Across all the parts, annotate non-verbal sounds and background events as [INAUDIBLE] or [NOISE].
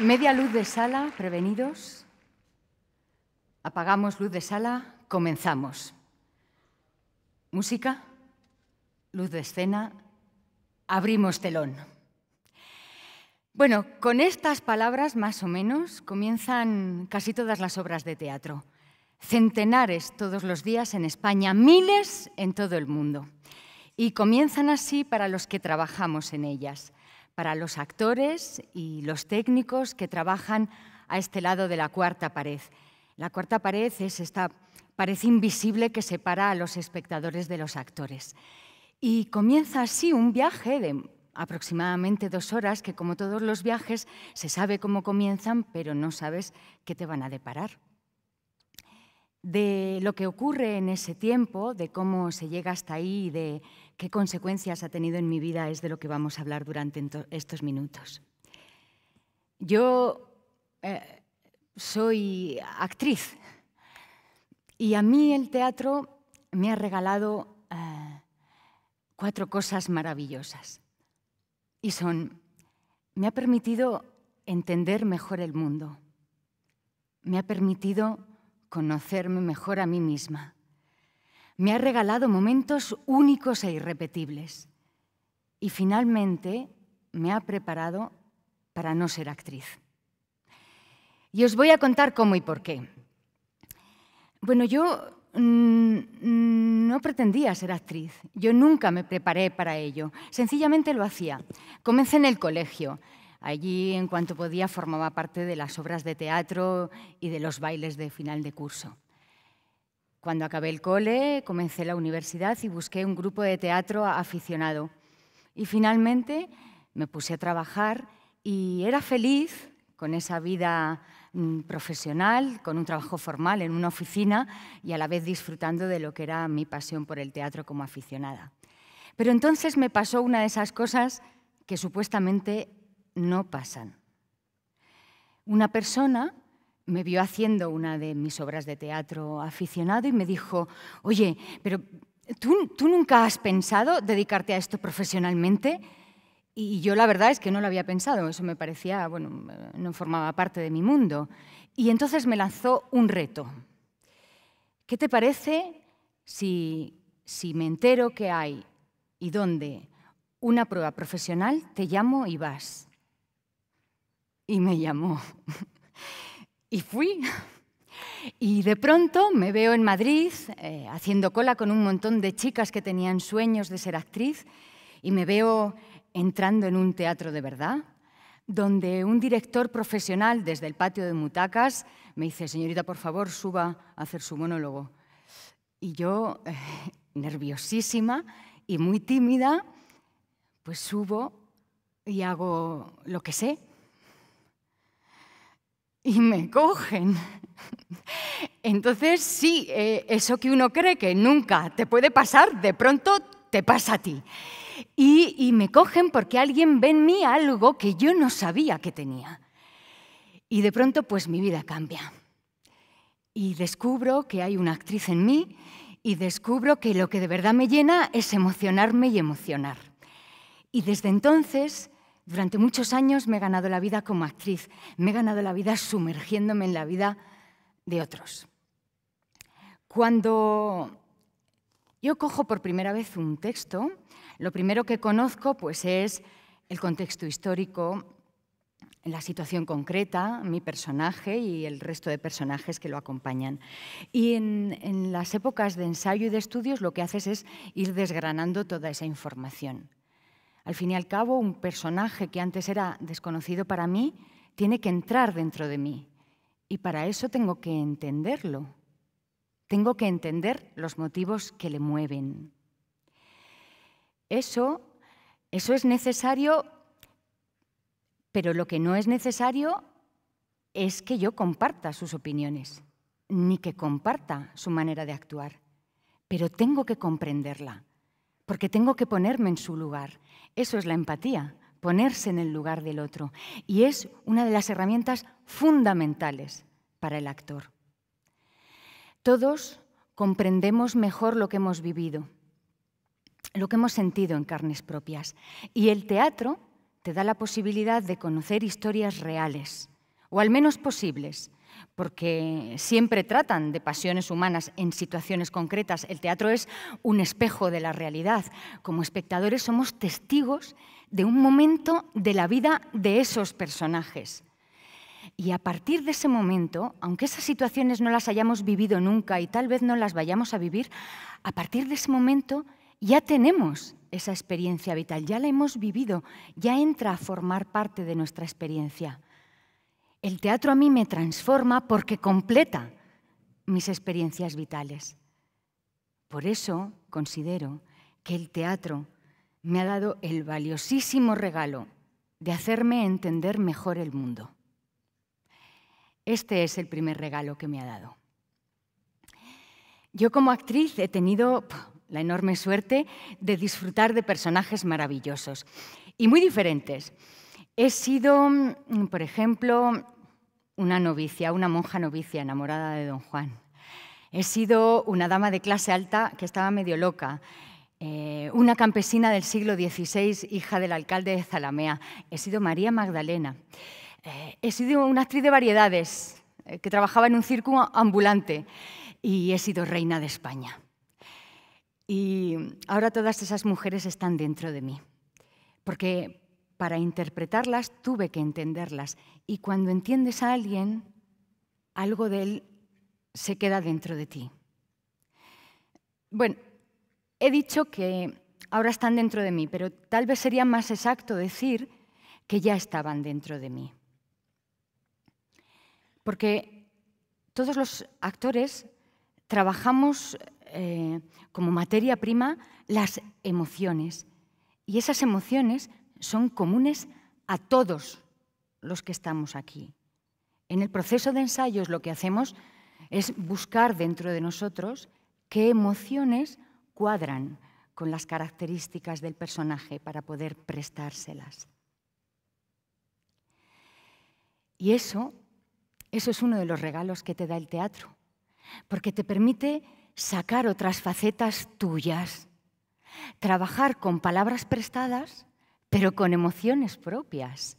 Media luz de sala, prevenidos. Apagamos luz de sala, comenzamos. Música, luz de escena, abrimos telón. Bueno, con estas palabras más o menos comienzan casi todas las obras de teatro. Centenares todos los días en España, miles en todo el mundo. Y comienzan así para los que trabajamos en ellas para los actores y los técnicos que trabajan a este lado de la cuarta pared. La cuarta pared es esta pared invisible que separa a los espectadores de los actores. Y comienza así un viaje de aproximadamente dos horas, que como todos los viajes se sabe cómo comienzan, pero no sabes qué te van a deparar. De lo que ocurre en ese tiempo, de cómo se llega hasta ahí, de qué consecuencias ha tenido en mi vida es de lo que vamos a hablar durante estos minutos. Yo eh, soy actriz y a mí el teatro me ha regalado eh, cuatro cosas maravillosas. Y son, me ha permitido entender mejor el mundo, me ha permitido conocerme mejor a mí misma, me ha regalado momentos únicos e irrepetibles y finalmente me ha preparado para no ser actriz. Y os voy a contar cómo y por qué. Bueno, yo mm, no pretendía ser actriz. Yo nunca me preparé para ello. Sencillamente lo hacía. Comencé en el colegio. Allí, en cuanto podía, formaba parte de las obras de teatro y de los bailes de final de curso. Cuando acabé el cole, comencé la universidad y busqué un grupo de teatro aficionado. Y finalmente me puse a trabajar y era feliz con esa vida mm, profesional, con un trabajo formal en una oficina y a la vez disfrutando de lo que era mi pasión por el teatro como aficionada. Pero entonces me pasó una de esas cosas que supuestamente no pasan. Una persona me vio haciendo una de mis obras de teatro aficionado y me dijo, oye, pero ¿tú, tú nunca has pensado dedicarte a esto profesionalmente? Y yo la verdad es que no lo había pensado, eso me parecía, bueno, no formaba parte de mi mundo. Y entonces me lanzó un reto. ¿Qué te parece si, si me entero que hay y dónde una prueba profesional, te llamo y vas? Y me llamó. [LAUGHS] Y fui. [LAUGHS] Y de pronto me veo en Madrid eh, haciendo cola con un montón de chicas que tenían sueños de ser actriz y me veo entrando en un teatro de verdad, donde un director profesional desde el patio de Mutacas me dice, señorita, por favor, suba a hacer su monólogo. Y yo, eh, nerviosísima y muy tímida, pues subo y hago lo que sé, y me cogen. Entonces, sí, eh, eso que uno cree que nunca te puede pasar, de pronto te pasa a ti. y me cogen porque alguien ve en mí algo que yo no sabía que tenía. Y de pronto, pues mi vida cambia. Y descubro que hay una actriz en mí y descubro que lo que de verdad me llena es emocionarme y emocionar. Y desde entonces durante muchos años me he ganado la vida como actriz, me he ganado la vida sumergiéndome en la vida de otros. Cuando yo cojo por primera vez un texto, lo primero que conozco pues, es el contexto histórico, la situación concreta, mi personaje y el resto de personajes que lo acompañan. Y en las épocas de ensayo y de estudios lo que haces es ir desgranando toda esa información. Al fin y al cabo, un personaje que antes era desconocido para mí tiene que entrar dentro de mí y para eso tengo que entenderlo. Tengo que entender los motivos que le mueven. Eso, eso es necesario, pero lo que no es necesario es que yo comparta sus opiniones, ni que comparta su manera de actuar, pero tengo que comprenderla porque tengo que ponerme en su lugar. Eso es la empatía, ponerse en el lugar del otro. Y es una de las herramientas fundamentales para el actor. Todos comprendemos mejor lo que hemos vivido, lo que hemos sentido en carnes propias. Y el teatro te da la posibilidad de conocer historias reales, o al menos posibles, porque siempre tratan de pasiones humanas en situaciones concretas. El teatro es un espejo de la realidad. Como espectadores somos testigos de un momento de la vida de esos personajes. Y a partir de ese momento, aunque esas situaciones no las hayamos vivido nunca y tal vez no las vayamos a vivir, a partir de ese momento ya tenemos esa experiencia vital, ya la hemos vivido, ya entra a formar parte de nuestra experiencia. El teatro a mí me transforma porque completa mis experiencias vitales. Por eso considero que el teatro me ha dado el valiosísimo regalo de hacerme entender mejor el mundo. Este es el primer regalo que me ha dado. Yo como actriz he tenido la enorme suerte de disfrutar de personajes maravillosos y muy diferentes. He sido, mm, por ejemplo, una novicia, una monja novicia enamorada de don Juan. He sido una dama de clase alta que estaba medio loca. Eh, una campesina del siglo XVI, hija del alcalde de Zalamea. He sido María Magdalena. Eh, he sido una actriz de variedades eh, que trabajaba en un circo ambulante y he sido reina de España. Y ahora todas esas mujeres están dentro de mí, porque para interpretarlas tuve que entenderlas. Y cuando entiendes a alguien, algo de él se queda dentro de ti. Bueno, he dicho que ahora están dentro de mí, pero tal vez sería más exacto decir que ya estaban dentro de mí. Porque todos los actores trabajamos eh, como materia prima las emociones y esas emociones son comunes a todos los que estamos aquí. En el proceso de ensayos lo que hacemos es buscar dentro de nosotros qué emociones cuadran con las características del personaje para poder prestárselas. Y eso, eso es uno de los regalos que te da el teatro, porque te permite sacar otras facetas tuyas, trabajar con palabras prestadas pero con emociones propias.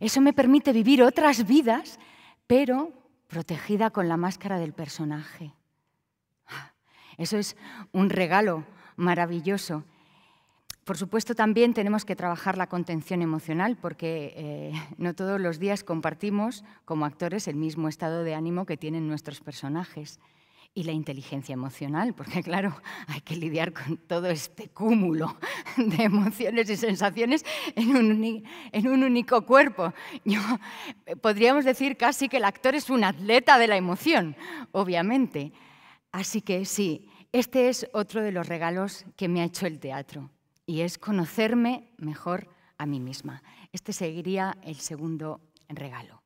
Eso me permite vivir otras vidas, pero protegida con la máscara del personaje. Eso es un regalo maravilloso. Por supuesto, también tenemos que trabajar la contención emocional, porque eh, no todos los días compartimos como actores el mismo estado de ánimo que tienen nuestros personajes y la inteligencia emocional, porque claro, [LAUGHS] hay que lidiar con todo este cúmulo [LAUGHS] de emociones y sensaciones en un, en un único cuerpo. Yo, eh, podríamos decir casi que el actor es un atleta de la emoción, obviamente. Así que sí, este es otro de los regalos que me ha hecho el teatro, y es conocerme mejor a mí misma. Este seguiría el segundo regalo.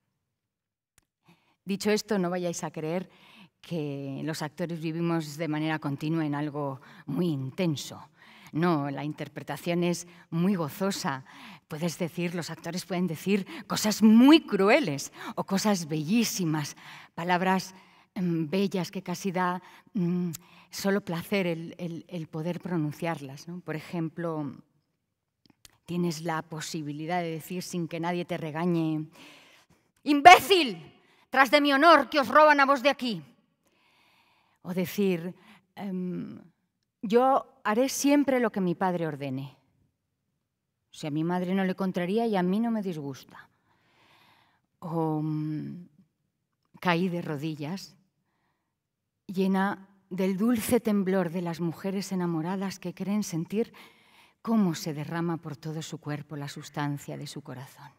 Dicho esto, no vayáis a creer que los actores vivimos de manera continua en algo muy intenso. No, la interpretación es muy gozosa. Puedes decir, los actores pueden decir cosas muy crueles o cosas bellísimas, palabras mm, bellas que casi da mm, solo placer el, poder pronunciarlas. Por ejemplo, tienes la posibilidad de decir sin que nadie te regañe, imbécil, tras de mi honor que os roban a vos de aquí o decir, em, yo haré siempre lo que mi padre ordene. Si a mi madre no le contraría y a mí no me disgusta. O mm, caí de rodillas, llena del dulce temblor de las mujeres enamoradas que creen sentir cómo se derrama por todo su cuerpo la sustancia de su corazón.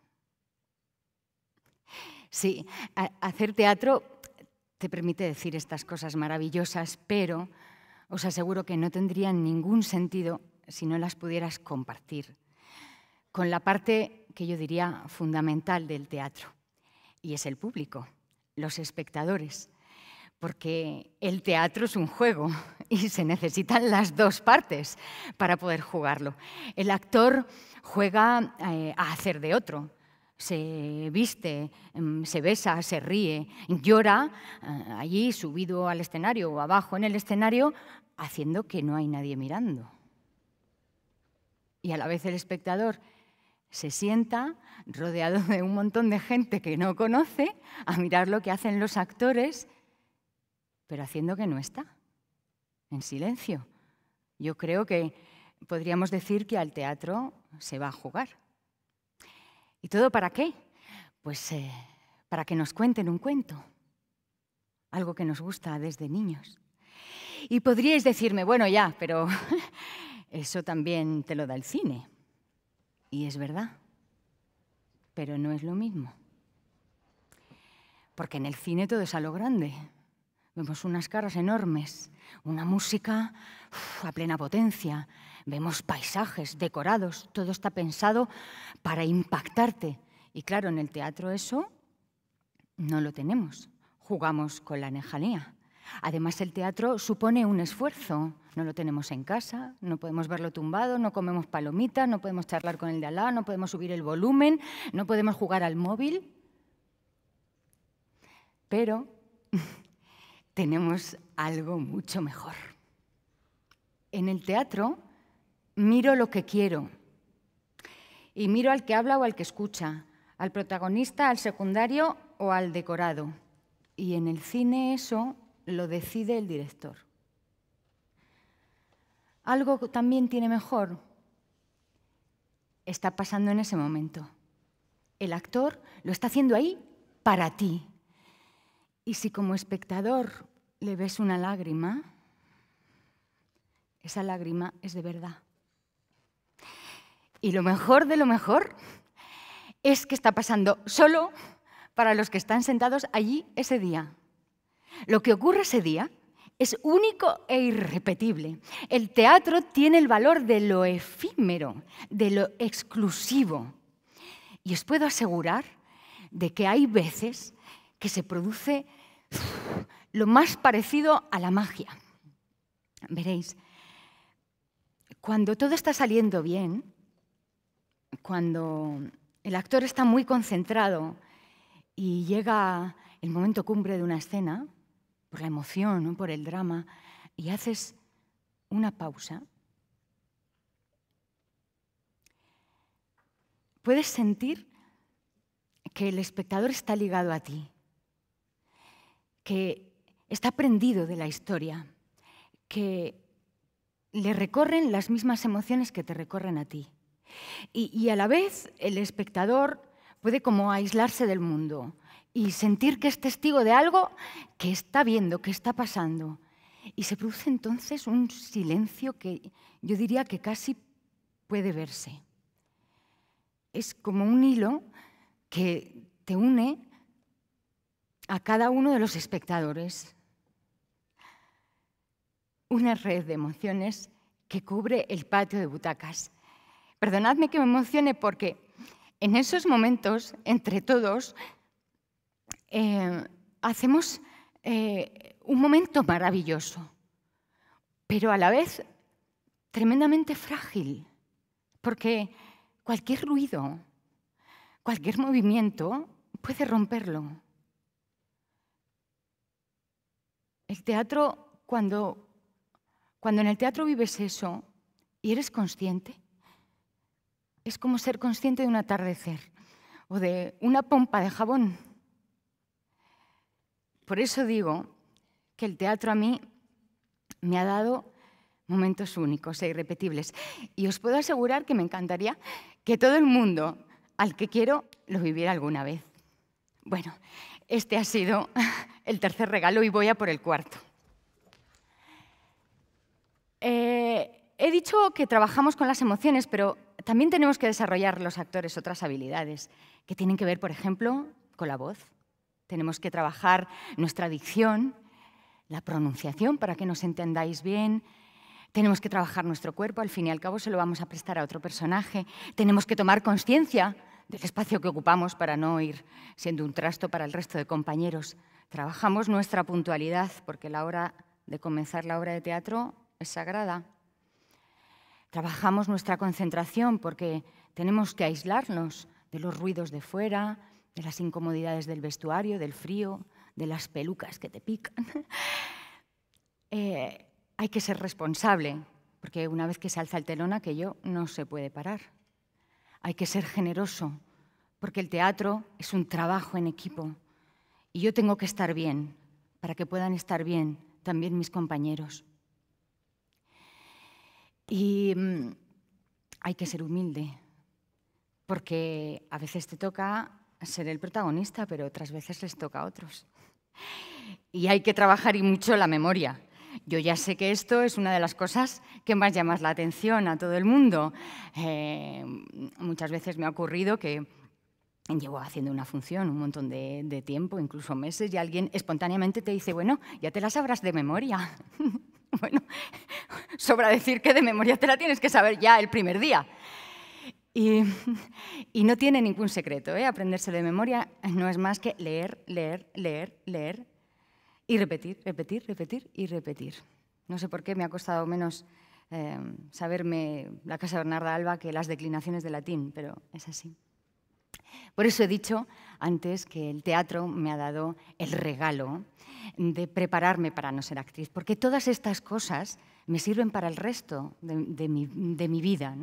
Sí, hacer teatro te permite decir estas cosas maravillosas, pero os aseguro que no tendrían ningún sentido si no las pudieras compartir con la parte que yo diría fundamental del teatro, y es el público, los espectadores, porque el teatro es un juego y se necesitan las dos partes para poder jugarlo. El actor juega eh, a hacer de otro, se viste, em, se besa, se ríe, llora eh, allí subido al escenario o abajo en el escenario, haciendo que no hay nadie mirando. Y a la vez el espectador se sienta rodeado de un montón de gente que no conoce a mirar lo que hacen los actores, pero haciendo que no está, en silencio. Yo creo que podríamos decir que al teatro se va a jugar. ¿Y todo para qué? Pues eh, para que nos cuenten un cuento, algo que nos gusta desde niños. Y podríais decirme, bueno, ya, pero [LAUGHS] eso también te lo da el cine. Y es verdad, pero no es lo mismo. Porque en el cine todo es a lo grande, Vemos unas caras enormes, una música a plena potencia, vemos paisajes decorados, todo está pensado para impactarte. Y claro, en el teatro eso no lo tenemos, jugamos con la nejanía. Además, el teatro supone un esfuerzo. No lo tenemos en casa, no podemos verlo tumbado, no comemos palomitas, no podemos charlar con el de lado, no podemos subir el volumen, no podemos jugar al móvil. Pero [LAUGHS] tenemos algo mucho mejor. En el teatro miro lo que quiero y miro al que habla o al que escucha, al protagonista, al secundario o al decorado. Y en el cine eso lo decide el director. Algo también tiene mejor. Está pasando en ese momento. El actor lo está haciendo ahí para ti, y si como espectador le ves una lágrima, esa lágrima es de verdad. Y lo mejor de lo mejor es que está pasando solo para los que están sentados allí ese día. Lo que ocurre ese día es único e irrepetible. El teatro tiene el valor de lo efímero, de lo exclusivo. Y os puedo asegurar de que hay veces que se produce lo más parecido a la magia. Veréis, cuando todo está saliendo bien, cuando el actor está muy concentrado y llega el momento cumbre de una escena, por la emoción, por el drama, y haces una pausa, puedes sentir que el espectador está ligado a ti, que está prendido de la historia, que le recorren las mismas emociones que te recorren a ti. Y, a la vez el espectador puede como aislarse del mundo y sentir que es testigo de algo que está viendo, que está pasando. Y se produce entonces un silencio que yo diría que casi puede verse. Es como un hilo que te une a cada uno de los espectadores. Una red de emociones que cubre el patio de butacas. Perdonadme que me emocione porque en esos momentos, entre todos, eh, hacemos eh, un momento maravilloso, pero a la vez tremendamente frágil, porque cualquier ruido, cualquier movimiento puede romperlo. El teatro, cuando, cuando en el teatro vives eso y eres consciente, es como ser consciente de un atardecer o de una pompa de jabón. Por eso digo que el teatro a mí me ha dado momentos únicos e irrepetibles. Y os puedo asegurar que me encantaría que todo el mundo al que quiero lo viviera alguna vez. Bueno, este ha sido el tercer regalo y voy a por el cuarto. Eh, he dicho que trabajamos con las emociones, pero también tenemos que desarrollar los actores otras habilidades que tienen que ver, por ejemplo, con la voz. Tenemos que trabajar nuestra dicción, la pronunciación para que nos entendáis bien. Tenemos que trabajar nuestro cuerpo, al fin y al cabo se lo vamos a prestar a otro personaje. Tenemos que tomar conciencia del espacio que ocupamos para no ir siendo un trasto para el resto de compañeros. Trabajamos nuestra puntualidad porque la hora de comenzar la obra de teatro es sagrada. Trabajamos nuestra concentración porque tenemos que aislarnos de los ruidos de fuera, de las incomodidades del vestuario, del frío, de las pelucas que te pican. [LAUGHS] Eh, hay que ser responsable, porque una vez que se alza el telón, aquello no se puede parar hay que ser generoso, porque el teatro es un trabajo en equipo y yo tengo que estar bien para que puedan estar bien también mis compañeros. Y mm, hay que ser humilde, porque a veces te toca ser el protagonista, pero otras veces les toca a otros. Y hay que trabajar y mucho la memoria, yo ya sé que esto es una de las cosas que más llama la atención a todo el mundo. Eh, muchas veces me ha ocurrido que llevo haciendo una función un montón de, tiempo, incluso meses, y alguien espontáneamente te dice, bueno, ya te la sabrás de memoria. [LAUGHS] bueno, [LAUGHS] sobra decir que de memoria te la tienes que saber ya el primer día. Y, [LAUGHS] no tiene ningún secreto, ¿eh? aprenderse de memoria no es más que leer, leer, leer, leer, y repetir, repetir, repetir y repetir. No sé por qué me ha costado menos eh, saberme la Casa Bernarda Alba que las declinaciones de latín, pero es así. Por eso he dicho antes que el teatro me ha dado el regalo de prepararme para no ser actriz, porque todas estas cosas me sirven para el resto de, mi, vida,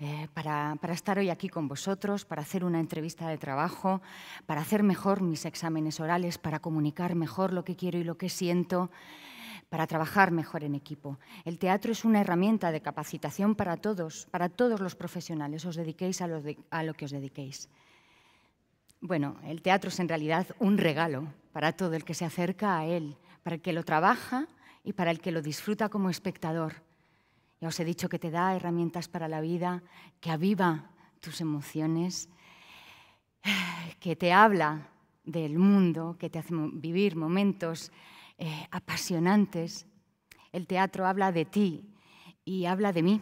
eh, para, estar hoy aquí con vosotros, para hacer una entrevista de trabajo, para hacer mejor mis exámenes orales, para comunicar mejor lo que quiero y lo que siento, para trabajar mejor en equipo. El teatro es una herramienta de capacitación para todos, para todos los profesionales, os dediquéis a lo que os dediquéis. Bueno, el teatro es en realidad un regalo para todo el que se acerca a él, para el que lo trabaja y para el que lo disfruta como espectador. Ya os he dicho que te da herramientas para la vida, que aviva tus emociones, [SIGHS] que te habla del mundo, que te hace vivir momentos eh, apasionantes. El teatro habla de ti y habla de mí.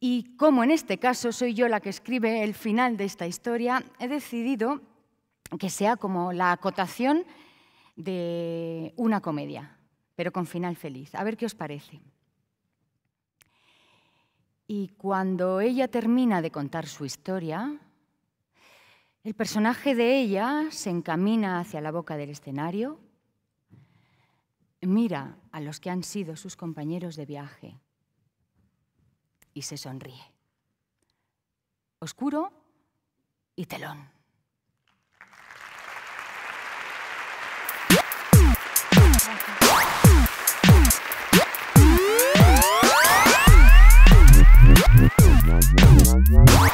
Y como en este caso soy yo la que escribe el final de esta historia, he decidido que sea como la acotación de una comedia, pero con final feliz. A ver qué os parece. Y cuando ella termina de contar su historia, el personaje de ella se encamina hacia la boca del escenario, mira a los que han sido sus compañeros de viaje y se sonríe. Oscuro y telón. なに